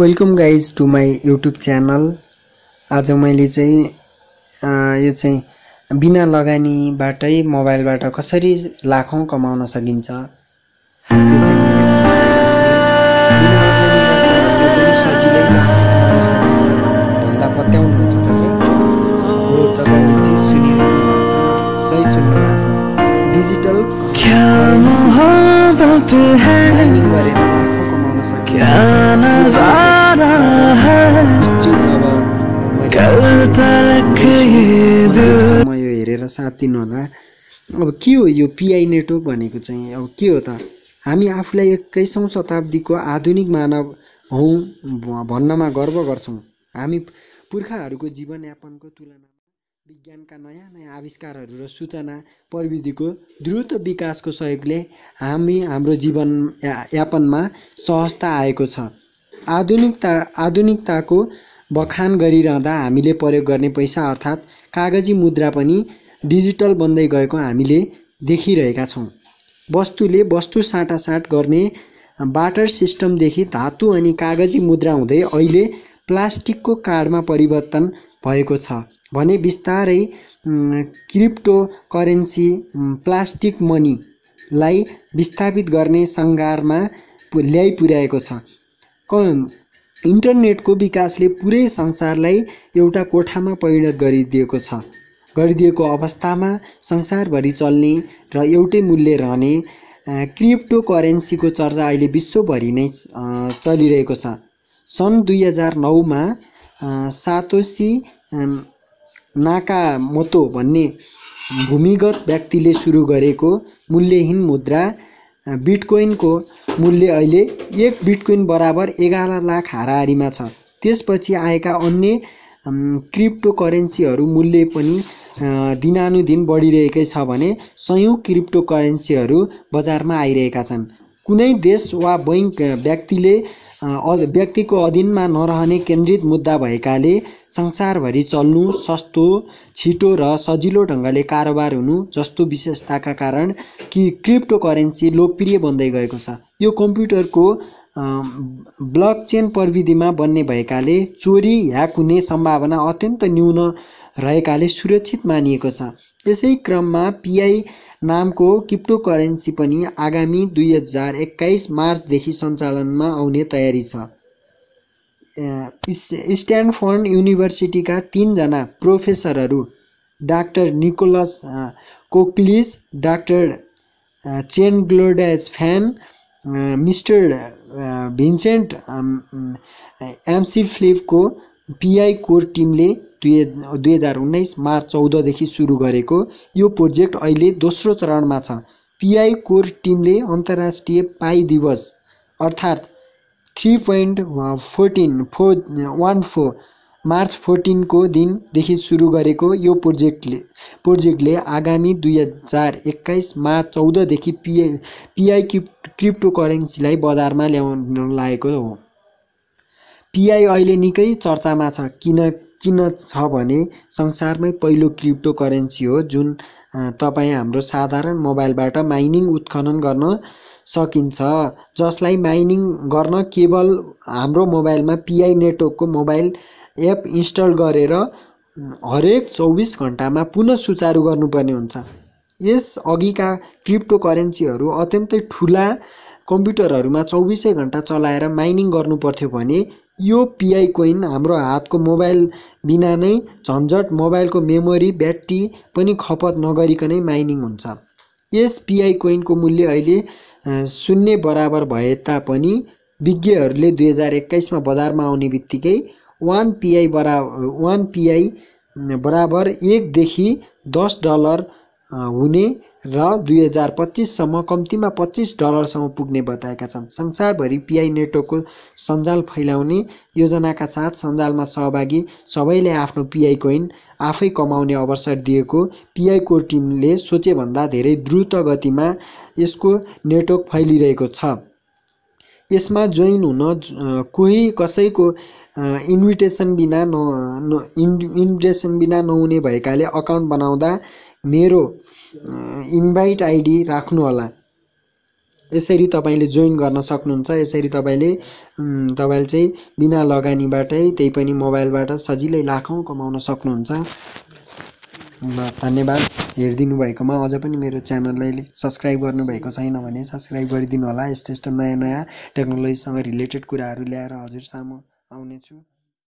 welcome guys to my YouTube channel आज मैले चाहिँ यो चाहिँ बिना लगानीबाटै मोबाइलबाट कसरी लाखौँ कमाउन सकिन्छ म यो हेरेर साथ दिनुहोला अब के हो यो पिआई नेटवर्क भनेको चाहिँ अब के हो त हामी आफूलाई एक्काइसौँ शताब्दीको आधुनिक मानव हौँ भन्नमा गर्व गर्छौँ हामी पुर्खाहरूको जीवनयापनको तुलनामा विज्ञानका नयाँ नयाँ आविष्कारहरू र सूचना प्रविधिको द्रुत विकासको सहयोगले हामी हाम्रो जीवन यापनमा सहजता आएको छ आधुनिकता आधुनिकताको बखान गरिरहँदा हामीले प्रयोग गर्ने पैसा अर्थात् कागजी मुद्रा पनि डिजिटल बन्दै गएको हामीले देखिरहेका छौँ वस्तुले वस्तु साटासाट गर्ने बाटर सिस्टमदेखि धातु अनि कागजी मुद्रा हुँदै अहिले प्लास्टिकको कार्डमा परिवर्तन भएको छ भने बिस्तारै क्रिप्टो करेन्सी प्लास्टिक मनीलाई विस्थापित गर्ने सङ्घारमा पुर्याएको छ इन्टरनेटको विकासले पुरै संसारलाई एउटा कोठामा परिणत गरिदिएको छ गरिदिएको अवस्थामा संसारभरि चल्ने र एउटै मूल्य रहने क्रिप्टो करेन्सीको चर्चा अहिले विश्वभरि नै चलिरहेको छ सन् दुई हजार नौमा सातोसी नाकामोतो भन्ने भूमिगत व्यक्तिले सुरु गरेको मूल्यहीन मुद्रा बिटकोइनको मूल्य अहिले एक बिटकोइन बराबर एघार लाख हाराहारीमा छ त्यसपछि आएका अन्य क्रिप्टो करेन्सीहरू मूल्य पनि दिनानुदिन बढिरहेकै छ भने सयौँ क्रिप्टो करेन्सीहरू बजारमा आइरहेका छन् कुनै देश वा बैङ्क व्यक्तिले व्यक्तिको अधीनमा नरहने केन्द्रित मुद्दा भएकाले संसारभरि चल्नु सस्तो छिटो र सजिलो ढङ्गले कारोबार हुनु जस्तो विशेषताका कारण कि क्रिप्टो करेन्सी लोकप्रिय बन्दै गएको छ यो कम्प्युटरको ब्लक चेन प्रविधिमा बन्ने भएकाले चोरी ह्याक हुने सम्भावना अत्यन्त न्यून रहेकाले सुरक्षित मानिएको छ यसै क्रममा पिआई नामको करेन्सी पनि आगामी दुई हजार एक्काइस मार्चदेखि सञ्चालनमा आउने तयारी छ स्ट्यानफोर्ड युनिभर्सिटीका तिनजना प्रोफेसरहरू doctor Nicolas Kokkalis doctor Chengdiao Fan mister Vincent एमसी फ्लिपको पिआई कोर टिमले दुई दुई हजार उन्नाइस मार्च चौधदेखि सुरु गरेको यो प्रोजेक्ट अहिले दोस्रो चरणमा छ पिआई कोर टिमले अन्तर्राष्ट्रिय पाई दिवस अर्थात् three point fourteen four one four March फोर्टिनको दिनदेखि सुरु गरेको यो प्रोजेक्टले प्रोजेक्टले आगामी दुई हजार एक्काइस मार्च चौधदेखि पिआई पिआई क्रिप क्रिप्टो करेन्सीलाई बजारमा ल्याउन लागेको हो पिआई अहिले निकै चर्चामा छ किन किन छ भने संसारमै पहिलो क्रिप्टो करेन्सी हो जुन तपाईँ हाम्रो साधारण मोबाइलबाट माइनिङ उत्खनन गर्न सकिन्छ जसलाई माइनिङ गर्न केवल हाम्रो मोबाइलमा पिआई नेटवर्कको मोबाइल एप इन्स्टल गरेर हरेक चौबिस घन्टामा पुनः सुचारू गर्नुपर्ने हुन्छ यस अघिका क्रिप्टो करेन्सीहरू अत्यन्तै ठुला कम्प्युटरहरूमा चौबिसै घन्टा चलाएर माइनिङ गर्नुपर्थ्यो भने यो पिआई कोइन हाम्रो हातको मोबाइल बिना नै झन्झट मोबाइलको मेमोरी ब्याट्री पनि खपत नगरिकनै माइनिङ हुन्छ यस पिआई कोइनको मूल्य अहिले शून्य बराबर भए तापनि विज्ञहरूले दुई हजार एक्काइसमा बजारमा आउने बित्तिकै वान पिआई बरा वान पिआई बराबर एकदेखि दस डलर हुने र दुई हजार पच्चिससम्म कम्तीमा पच्चिस डलरसम्म पुग्ने बताएका छन् संसारभरि पिआई नेटवर्कको सञ्जाल फैलाउने योजनाका साथ सञ्जालमा सहभागी सबैले आफ्नो पिआई कोइन आफै कमाउने अवसर दिएको पिआई कोर टिमले सोचेभन्दा धेरै द्रुत गतिमा यसको नेटवर्क फैलिरहेको छ यसमा जोइन हुन कोही कसैको इन्भिटेसन बिना न इन्भिटेसन बिना नहुने भएकाले अकाउन्ट बनाउँदा मेरो इन्भाइट आइडी होला यसरी तपाईँले जोइन गर्न सक्नुहुन्छ यसरी तपाईँले तपाईँले चाहिँ बिना लगानीबाटै त्यही पनि मोबाइलबाट सजिलै लाखौँ कमाउन सक्नुहुन्छ ल धन्यवाद हेरिदिनु भएकोमा अझ पनि मेरो च्यानललाई सब्सक्राइब गर्नुभएको छैन भने सब्सक्राइब गरिदिनु होला यस्तो यस्तो नयाँ नयाँ टेक्नोलोजीसँग रिलेटेड कुराहरू ल्याएर हजुर सामु आउनेछु